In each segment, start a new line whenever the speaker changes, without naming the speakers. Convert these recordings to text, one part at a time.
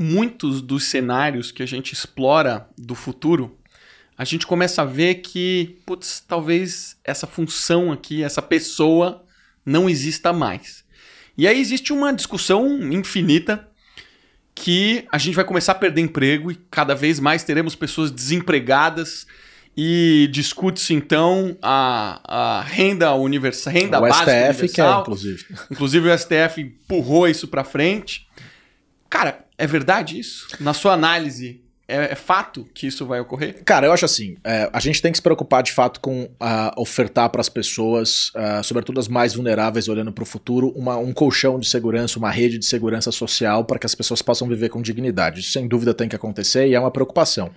muitos dos cenários que a gente explora do futuro, a gente começa a ver que, putz, talvez essa função aqui, essa pessoa não exista mais. E aí existe uma discussão infinita que a gente vai começar a perder emprego e cada vez mais teremos pessoas desempregadas e discute-se então a, a renda universal, renda o básica STF universal. Quer, inclusive. Inclusive o STF empurrou isso para frente. Cara, é verdade isso? Na sua análise, é, é fato que isso vai ocorrer?
Cara, eu acho assim: é, a gente tem que se preocupar de fato com uh, ofertar para as pessoas, uh, sobretudo as mais vulneráveis, olhando para o futuro, uma, um colchão de segurança, uma rede de segurança social para que as pessoas possam viver com dignidade. Isso sem dúvida tem que acontecer e é uma preocupação.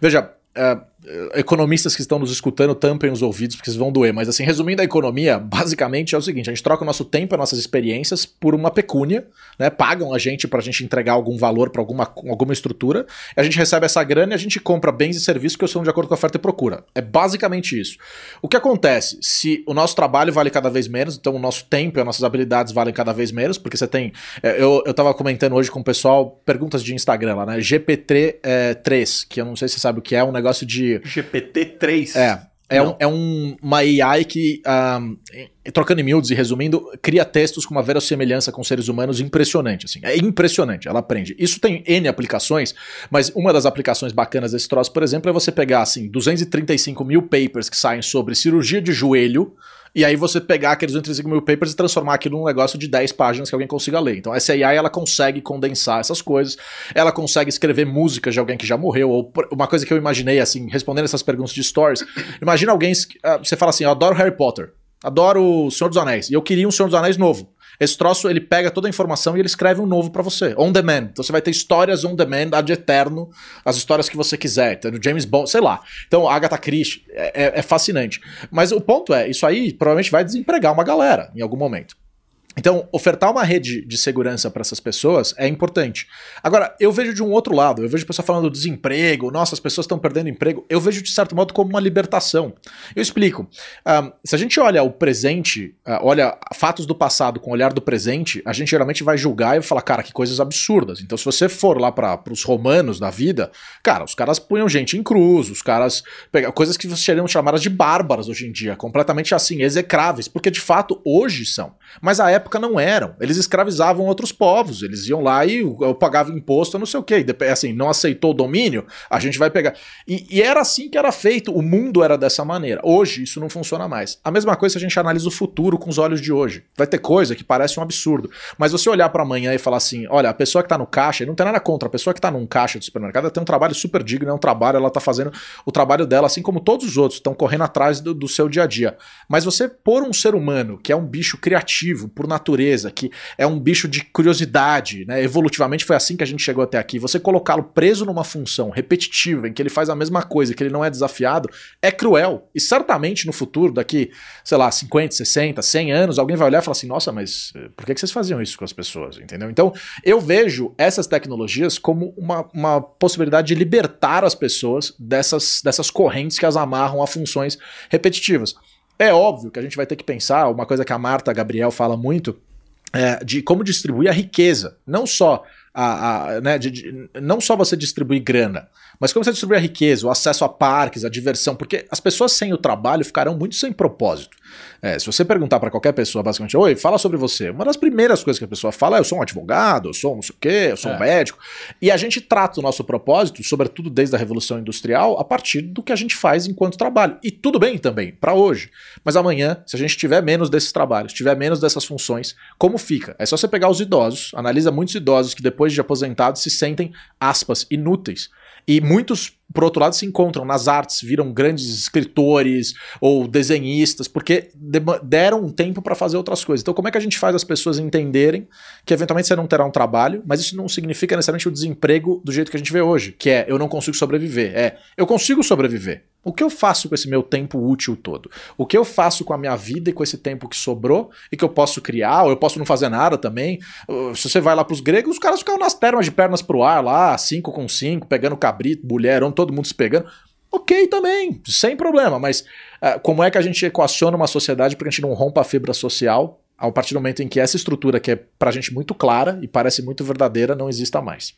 Veja. Uh, eh, economistas que estão nos escutando tampem os ouvidos porque vão doer, mas assim, resumindo a economia, basicamente é o seguinte, a gente troca o nosso tempo, as nossas experiências por uma pecúnia, né? Pagam a gente para a gente entregar algum valor para alguma, alguma estrutura, a gente recebe essa grana e a gente compra bens e serviços que são de acordo com a oferta e procura. É basicamente isso. O que acontece? Se o nosso trabalho vale cada vez menos, então o nosso tempo e as nossas habilidades valem cada vez menos, porque você tem, eh, eu, eu tava comentando hoje com o pessoal, perguntas de Instagram lá, né? GPT-3, é, eh, que eu não sei se você sabe o que é, um negócio de
GPT-3.
É. É, um, é um, uma AI que, ah, trocando em miúdos e resumindo, cria textos com uma semelhança com seres humanos impressionante. Assim. É impressionante, ela aprende. Isso tem N aplicações, mas uma das aplicações bacanas desse troço, por exemplo, é você pegar assim, 235 mil papers que saem sobre cirurgia de joelho e aí você pegar aqueles 235 mil papers e transformar aquilo num negócio de 10 páginas que alguém consiga ler. Então essa AI ela consegue condensar essas coisas, ela consegue escrever músicas de alguém que já morreu, ou uma coisa que eu imaginei, assim, respondendo essas perguntas de stories, imagina alguém, ah, você fala assim, eu adoro Harry Potter, Adoro o Senhor dos Anéis. E eu queria um Senhor dos Anéis novo. Esse troço, ele pega toda a informação e ele escreve um novo para você. On demand. Então você vai ter histórias on demand, ad eterno, as histórias que você quiser. Então, James Bond, sei lá. Então, Agatha Christie, é, é, é fascinante. Mas o ponto é, isso aí provavelmente vai desempregar uma galera em algum momento. Então, ofertar uma rede de segurança para essas pessoas é importante. Agora, eu vejo de um outro lado, eu vejo pessoas falando do desemprego, nossa, as pessoas estão perdendo emprego. Eu vejo, de certo modo, como uma libertação. Eu explico. Um, se a gente olha o presente, uh, olha fatos do passado com o olhar do presente, a gente geralmente vai julgar e falar, cara, que coisas absurdas. Então, se você for lá para os romanos da vida, cara, os caras punham gente em cruz, os caras pegavam coisas que seriam chamadas de bárbaras hoje em dia, completamente assim, execráveis, porque de fato hoje são. Mas a época época não eram. Eles escravizavam outros povos, eles iam lá e eu pagava imposto, não sei o quê. E, assim, não aceitou o domínio, a gente vai pegar. E, e era assim que era feito, o mundo era dessa maneira. Hoje isso não funciona mais. A mesma coisa se a gente analisa o futuro com os olhos de hoje. Vai ter coisa que parece um absurdo, mas você olhar para amanhã e falar assim: olha, a pessoa que tá no caixa, não tem nada contra, a pessoa que tá num caixa do supermercado tem um trabalho super digno, é um trabalho, ela tá fazendo o trabalho dela, assim como todos os outros, estão correndo atrás do, do seu dia a dia. Mas você pôr um ser humano que é um bicho criativo, por natureza, que é um bicho de curiosidade, né? Evolutivamente foi assim que a gente chegou até aqui. Você colocá-lo preso numa função repetitiva, em que ele faz a mesma coisa, que ele não é desafiado, é cruel. E certamente no futuro, daqui, sei lá, 50, 60, 100 anos, alguém vai olhar e falar assim: nossa, mas eh, por que vocês faziam isso com as pessoas? Entendeu? Então, eu vejo essas tecnologias como uma, uma possibilidade de libertar as pessoas dessas, dessas correntes que as amarram a funções repetitivas. É óbvio que a gente vai ter que pensar, uma coisa que a Marta Gabriel fala muito, é, de como distribuir a riqueza, não só a, a né, de, de, não só você distribuir grana, mas como você distribuir a riqueza, o acesso a parques, a diversão, porque as pessoas sem o trabalho ficarão muito sem propósito. É, se você perguntar para qualquer pessoa, basicamente, oi, fala sobre você, uma das primeiras coisas que a pessoa fala é eu sou um advogado, eu sou um não sei o quê, eu sou é. um médico. E a gente trata o nosso propósito, sobretudo desde a Revolução Industrial, a partir do que a gente faz enquanto trabalho. E tudo bem também, para hoje. Mas amanhã, se a gente tiver menos desses trabalhos, tiver menos dessas funções, como fica? É só você pegar os idosos, analisa muitos idosos que depois depois de aposentados se sentem, aspas, inúteis. E muitos por outro lado, se encontram nas artes, viram grandes escritores ou desenhistas, porque deram um tempo para fazer outras coisas. Então, como é que a gente faz as pessoas entenderem que eventualmente você não terá um trabalho, mas isso não significa necessariamente o desemprego do jeito que a gente vê hoje, que é eu não consigo sobreviver. É, eu consigo sobreviver. O que eu faço com esse meu tempo útil todo? O que eu faço com a minha vida e com esse tempo que sobrou e que eu posso criar, ou eu posso não fazer nada também? Se você vai lá para os gregos, os caras ficam nas pernas de pernas pro ar lá, 5 com 5, pegando cabrito, mulher, todo todo mundo se pegando. Ok, também, sem problema, mas uh, como é que a gente equaciona uma sociedade para que a gente não rompa a fibra social a partir do momento em que essa estrutura, que é para a gente muito clara e parece muito verdadeira, não exista mais?